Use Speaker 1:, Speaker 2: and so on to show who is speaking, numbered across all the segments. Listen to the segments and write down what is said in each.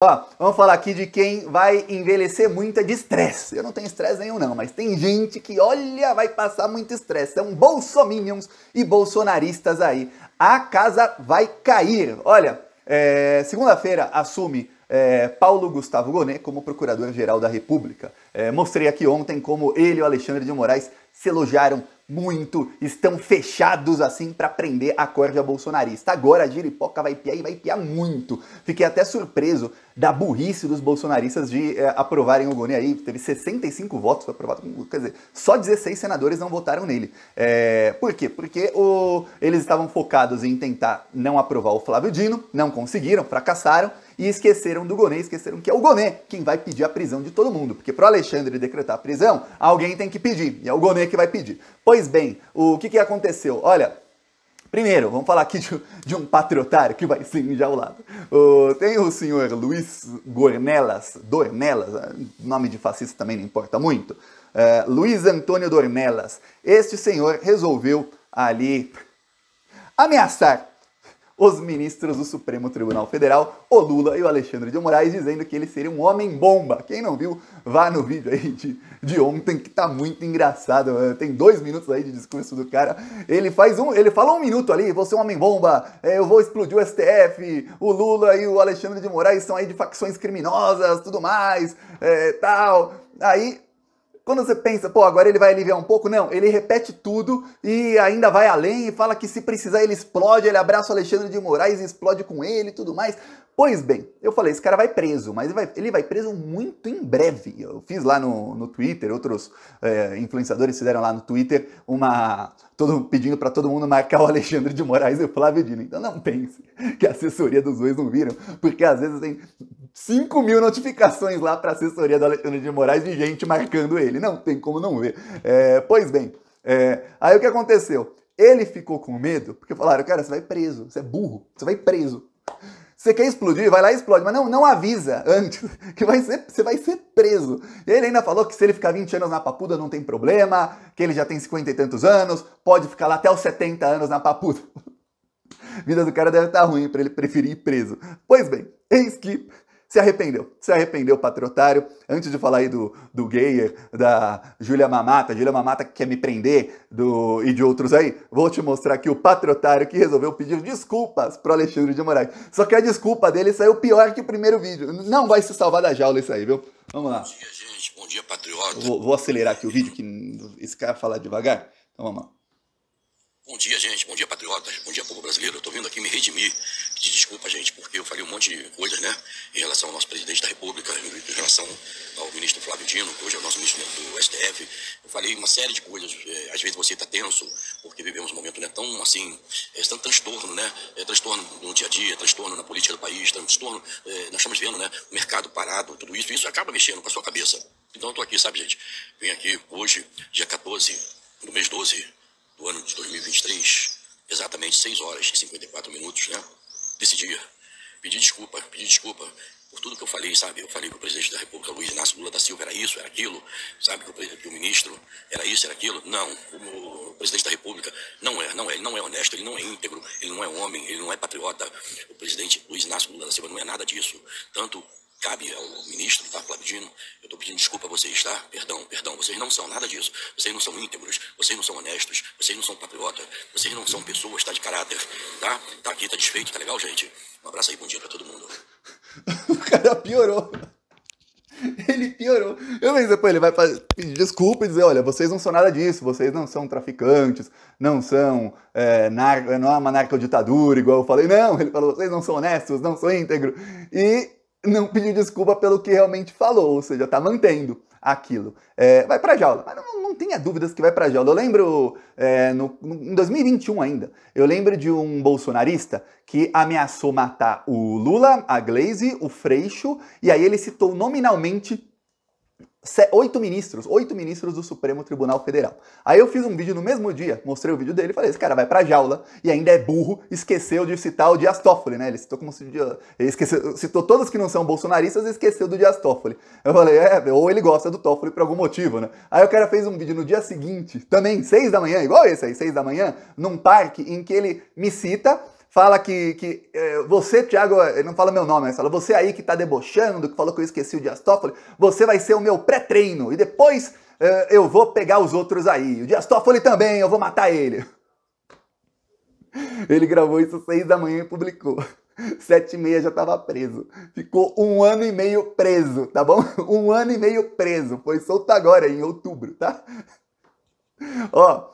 Speaker 1: Ó, vamos falar aqui de quem vai envelhecer muito é de estresse. Eu não tenho estresse nenhum não, mas tem gente que, olha, vai passar muito estresse. São bolsominions e bolsonaristas aí. A casa vai cair. Olha, é, segunda-feira assume é, Paulo Gustavo Gonet como Procurador-Geral da República. É, mostrei aqui ontem como ele e o Alexandre de Moraes se elogiaram muito, estão fechados assim para prender a corda bolsonarista. Agora a giripoca vai piar e vai piar muito. Fiquei até surpreso da burrice dos bolsonaristas de é, aprovarem o Gonet aí. Teve 65 votos para aprovar, quer dizer, só 16 senadores não votaram nele. É, por quê? Porque o, eles estavam focados em tentar não aprovar o Flávio Dino, não conseguiram, fracassaram e esqueceram do Gonê, esqueceram que é o Gonê quem vai pedir a prisão de todo mundo, porque para Alexandre decretar a prisão, alguém tem que pedir, e é o Gonê que vai pedir. Pois bem, o que, que aconteceu? Olha, Primeiro, vamos falar aqui de, de, um patriotário que vai ser enjaulado. Uh, tem o senhor Luiz Gornelas, Dornelas, nome de fascista também não importa muito. É, Luiz Antônio Dornelas. Este senhor resolveu ali ameaçar os ministros do Supremo Tribunal Federal, o Lula e o Alexandre de Moraes, dizendo que ele seria um homem bomba. Quem não viu, vá no vídeo aí de, de ontem, que tá muito engraçado. Mano. Tem dois minutos aí de discurso do cara. Ele faz um. Ele fala um minuto ali, você é um homem bomba, é, eu vou explodir o STF, o Lula e o Alexandre de Moraes são aí de facções criminosas, tudo mais, é, tal. Aí quando você pensa, pô, agora ele vai aliviar um pouco, não, ele repete tudo e ainda vai além e fala que se precisar ele explode, ele abraça o Alexandre de Moraes e explode com ele e tudo mais. Pois bem, eu falei, esse cara vai preso, mas ele vai, ele vai preso muito em breve. Eu fiz lá no, no Twitter, outros é, influenciadores fizeram lá no Twitter uma. Todo, pedindo para todo mundo marcar o Alexandre de Moraes e o Flávio Dino. Então não pense que a assessoria dos dois não viram, porque às vezes tem 5 mil notificações lá para a assessoria da Alexandre de Moraes de gente marcando ele. Não tem como não ver. É, pois bem, é, aí o que aconteceu? Ele ficou com medo, porque falaram, cara, você vai preso, você é burro, você vai preso. Você quer explodir? Vai lá e explode. Mas não, não avisa antes, que vai ser, você vai ser preso. E ele ainda falou que se ele ficar 20 anos na papuda não tem problema, que ele já tem 50 e tantos anos, pode ficar lá até os 70 anos na papuda. A vida do cara deve estar tá ruim para ele preferir ir preso. Pois bem, eis que se arrependeu. Se arrependeu, patriotário. Antes de falar aí do, do Geyer, da Júlia Mamata, Júlia Mamata que quer me prender do, e de outros aí, vou te mostrar aqui o patriotário que resolveu pedir desculpas pro Alexandre de Moraes. Só que a desculpa dele saiu pior que o primeiro vídeo. Não vai se salvar da jaula isso aí, viu? Vamos lá. Bom dia, gente. Bom dia, patriota. Vou, vou acelerar aqui o vídeo, que esse cara fala devagar. Então vamos lá. Bom
Speaker 2: dia, gente. Bom dia, patriotas. Bom dia, povo brasileiro. Eu tô vindo aqui me redimir desculpa, gente, porque eu falei um monte de coisas, né? Em relação ao nosso presidente da República, em relação ao ministro Flávio Dino, que hoje é o nosso ministro do STF. Eu falei uma série de coisas. Eh, às vezes você está tenso, porque vivemos um momento né, tão assim, é, eh, tanto transtorno, né? É, transtorno no dia a dia, transtorno na política do país, transtorno. É, nós estamos vendo, né? O mercado parado, tudo isso. Isso acaba mexendo com a sua cabeça. Então eu estou aqui, sabe, gente? Vim aqui hoje, dia 14 do mês 12 do ano de 2023 exatamente 6 horas e 54 minutos, né? decidi Pedir desculpa, pedir desculpa por tudo que eu falei, sabe? Eu falei que o presidente da República, Luiz Inácio Lula da Silva, era isso, era aquilo, sabe? Que o, que o ministro era isso, era aquilo. Não, o, o, presidente da República não é, não é, ele não é honesto, ele não é íntegro, ele não é homem, ele não é patriota. O presidente Luiz Inácio Lula da Silva não é nada disso. Tanto cabe ao ministro, tá, Flávio eu estou pedindo desculpa a vocês, tá? Perdão, perdão, vocês não são nada disso. Vocês não são íntegros, vocês não são honestos, vocês não são patriotas, vocês não são pessoas, tá, de caráter, tá? Tá aqui, tá desfeito, tá legal, gente? Um abraço aí, bom dia pra todo mundo.
Speaker 1: o cara piorou. Ele piorou. Eu mesmo, depois ele vai pedir desculpa e dizer: olha, vocês não são nada disso, vocês não são traficantes, não são. É, não é uma ditadura igual eu falei. Não, ele falou: vocês não são honestos, não são íntegros. E não pediu desculpa pelo que realmente falou, ou seja, está mantendo aquilo. É, vai para a jaula, mas não, não, tenha dúvidas que vai para a jaula. Eu lembro, é, no, em 2021 ainda, eu lembro de um bolsonarista que ameaçou matar o Lula, a Glaze, o Freixo, e aí ele citou nominalmente oito ministros, oito ministros do Supremo Tribunal Federal. Aí eu fiz um vídeo no mesmo dia, mostrei o vídeo dele e falei, esse cara vai pra jaula e ainda é burro, esqueceu de citar o Dias Toffoli, né? Ele citou como se ele esqueceu, citou todos que não são bolsonaristas e esqueceu do Dias Toffoli. Eu falei, é, ou ele gosta do Toffoli por algum motivo, né? Aí o cara fez um vídeo no dia seguinte, também, seis da manhã, igual esse aí, seis da manhã, num parque em que ele me cita fala que. que é, você, Tiago, ele não fala meu nome, mas fala, você aí que está debochando, que falou que eu esqueci o Dias Toffoli, você vai ser o meu pré-treino. E depois é, eu vou pegar os outros aí. O Dias Toffoli também, eu vou matar ele. Ele gravou isso às seis da manhã e publicou. Sete e meia já estava preso. Ficou um ano e meio preso, tá bom? Um ano e meio preso. Foi solto agora, em outubro, tá? Ó,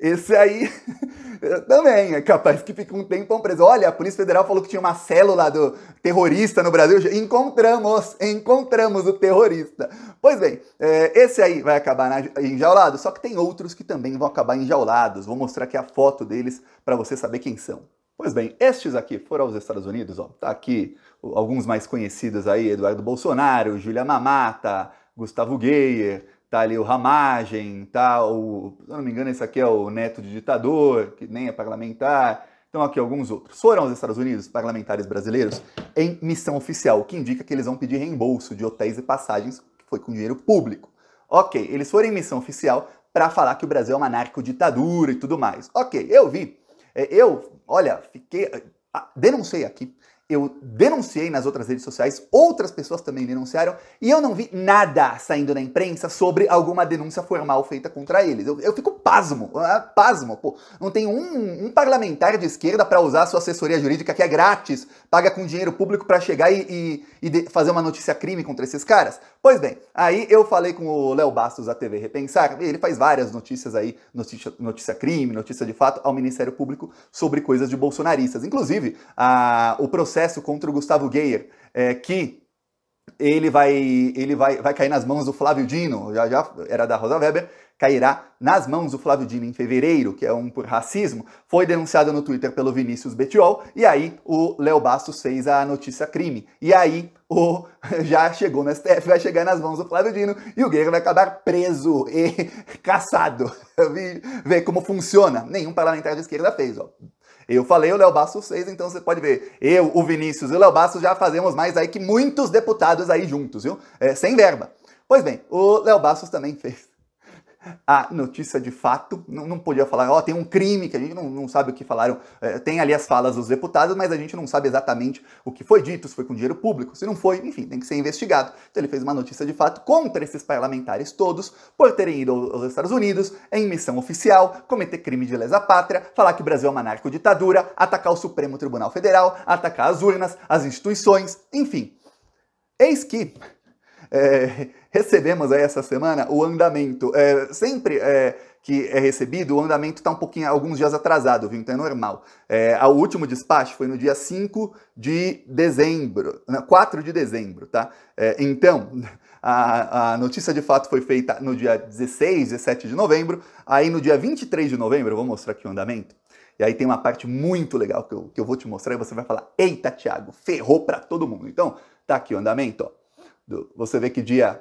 Speaker 1: esse aí também é capaz que fica um tempão preso. Olha, a Polícia Federal falou que tinha uma célula do terrorista no Brasil. Encontramos, encontramos o terrorista. Pois bem, é, esse aí vai acabar enjaulado, só que tem outros que também vão acabar enjaulados. Vou mostrar aqui a foto deles para você saber quem são. Pois bem, estes aqui foram aos Estados Unidos, ó. Tá aqui alguns mais conhecidos aí, Eduardo Bolsonaro, Júlia Mamata, Gustavo Geyer, tá ali o Ramagem, tá o, se eu não me engano, esse aqui é o neto de ditador, que nem é parlamentar. Então aqui alguns outros. Foram aos Estados Unidos parlamentares brasileiros em missão oficial, o que indica que eles vão pedir reembolso de hotéis e passagens, que foi com dinheiro público. OK, eles foram em missão oficial para falar que o Brasil é uma narco-ditadura e tudo mais. OK, eu vi. Eh, eu, olha, fiquei ah, denunciei aqui eu denunciei nas outras redes sociais, outras pessoas também denunciaram, e eu não vi nada saindo na imprensa sobre alguma denúncia formal feita contra eles. Eu, eu fico pasmo, ah, pasmo, pô. Não tem um, um parlamentar de esquerda para usar sua assessoria jurídica que é grátis, paga com dinheiro público para chegar e, e, e fazer uma notícia crime contra esses caras. Pois bem, aí eu falei com o Léo Bastos da TV Repensar, ele faz várias notícias aí, notícia, notícia crime, notícia de fato, ao Ministério Público sobre coisas de bolsonaristas. Inclusive, a, o processo processo contra o Gustavo Geyer, é, que ele vai ele vai, vai cair nas mãos do Flávio Dino, já, já era da Rosa Weber, cairá nas mãos do Flávio Dino em fevereiro, que é um por racismo, foi denunciado no Twitter pelo Vinícius Betiol, e aí o Léo Bastos fez a notícia crime. E aí o já chegou no STF, vai chegar nas mãos do Flávio Dino, e o Guerreiro vai acabar preso e caçado. Vê como funciona. Nenhum parlamentar de esquerda fez, ó. Eu falei o Léo Bastos fez, então você pode ver. Eu, o Vinícius e o Léo Bastos já fazemos mais aí que muitos deputados aí juntos, viu? É, sem verba. Pois bem, o Léo Bastos também fez a notícia de fato, não, não podia falar, ó, oh, tem um crime que a gente não, não sabe o que falaram, é, tem ali as falas dos deputados, mas a gente não sabe exatamente o que foi dito, se foi com dinheiro público, se não foi, enfim, tem que ser investigado. Então ele fez uma notícia de fato contra esses parlamentares todos por terem ido aos Estados Unidos em missão oficial, cometer crime de lesa pátria, falar que o Brasil é uma ditadura atacar o Supremo Tribunal Federal, atacar as urnas, as instituições, enfim. Eis que é, recebemos aí essa semana o andamento. É, sempre é, que é recebido, o andamento está um pouquinho, alguns dias atrasado, viu? Então é normal. É, o último despacho foi no dia 5 de dezembro, 4 né, de dezembro, tá? É, então, a, a, notícia de fato foi feita no dia 16, 17 de novembro, aí no dia 23 de novembro, eu vou mostrar aqui o andamento, e aí tem uma parte muito legal que eu, que eu vou te mostrar e você vai falar, eita, Thiago, ferrou para todo mundo. Então, tá aqui o andamento, ó. Você vê que dia.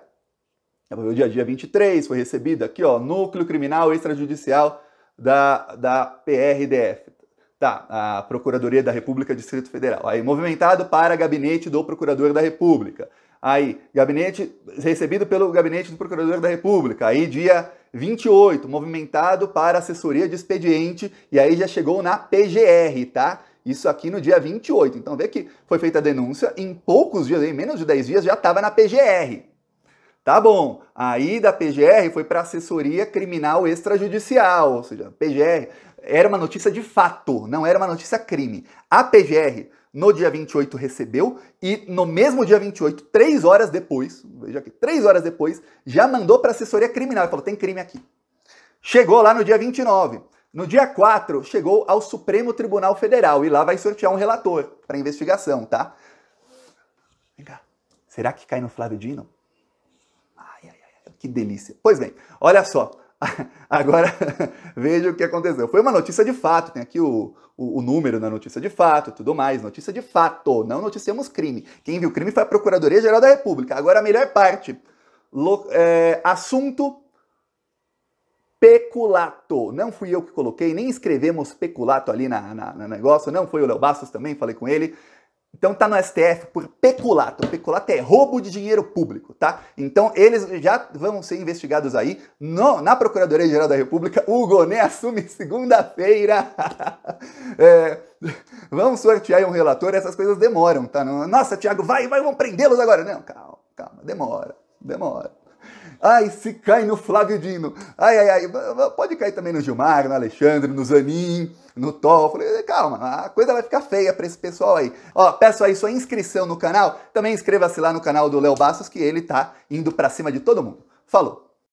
Speaker 1: É, o dia, dia 23, foi recebido aqui, ó, núcleo criminal extrajudicial da, da PRDF. Tá, a Procuradoria da República Distrito Federal. Aí, movimentado para gabinete do Procurador da República. Aí, gabinete recebido pelo gabinete do Procurador da República. Aí, dia 28, movimentado para assessoria de expediente. E aí já chegou na PGR, tá? Isso aqui no dia 28. Então vê que foi feita a denúncia, em poucos dias, em menos de 10 dias, já estava na PGR. Tá bom. Aí da PGR foi para assessoria criminal extrajudicial, ou seja, PGR era uma notícia de fato, não era uma notícia crime. A PGR no dia 28 recebeu e no mesmo dia 28, três horas depois, veja aqui, três horas depois, já mandou para assessoria criminal e falou: tem crime aqui. Chegou lá no dia 29. No dia 4, chegou ao Supremo Tribunal Federal e lá vai sortear um relator para investigação, tá? Vem cá. Será que cai no Flávio Dino? Ai, ai, ai, que delícia. Pois bem, olha só. Agora veja o que aconteceu. Foi uma notícia de fato, tem aqui o, o, o número na notícia de fato, tudo mais, notícia de fato, não noticiamos crime. Quem viu crime foi a Procuradoria-Geral da República. Agora a melhor parte. Lo, é, assunto peculato. Não fui eu que coloquei, nem escrevemos peculato ali na, na, no negócio, não foi o Léo Bastos também, falei com ele. Então tá no STF por peculato. Peculato é roubo de dinheiro público, tá? Então eles já vão ser investigados aí no, na Procuradoria Geral da República. O Goné assume segunda-feira. é, vamos sortear aí um relator, essas coisas demoram, tá? Nossa, Thiago, vai, vai, vão prendê-los agora. Não, calma, calma, demora, demora. Ai, se cai no Flávio Dino. Ai, ai, ai. Pode cair também no Gilmar, no Alexandre, no Zanin, no Thor. Falei, calma, a coisa vai ficar feia para esse pessoal aí. Ó, peço aí sua inscrição no canal. Também inscreva-se lá no canal do Léo Bastos, que ele tá indo para cima de todo mundo. Falou!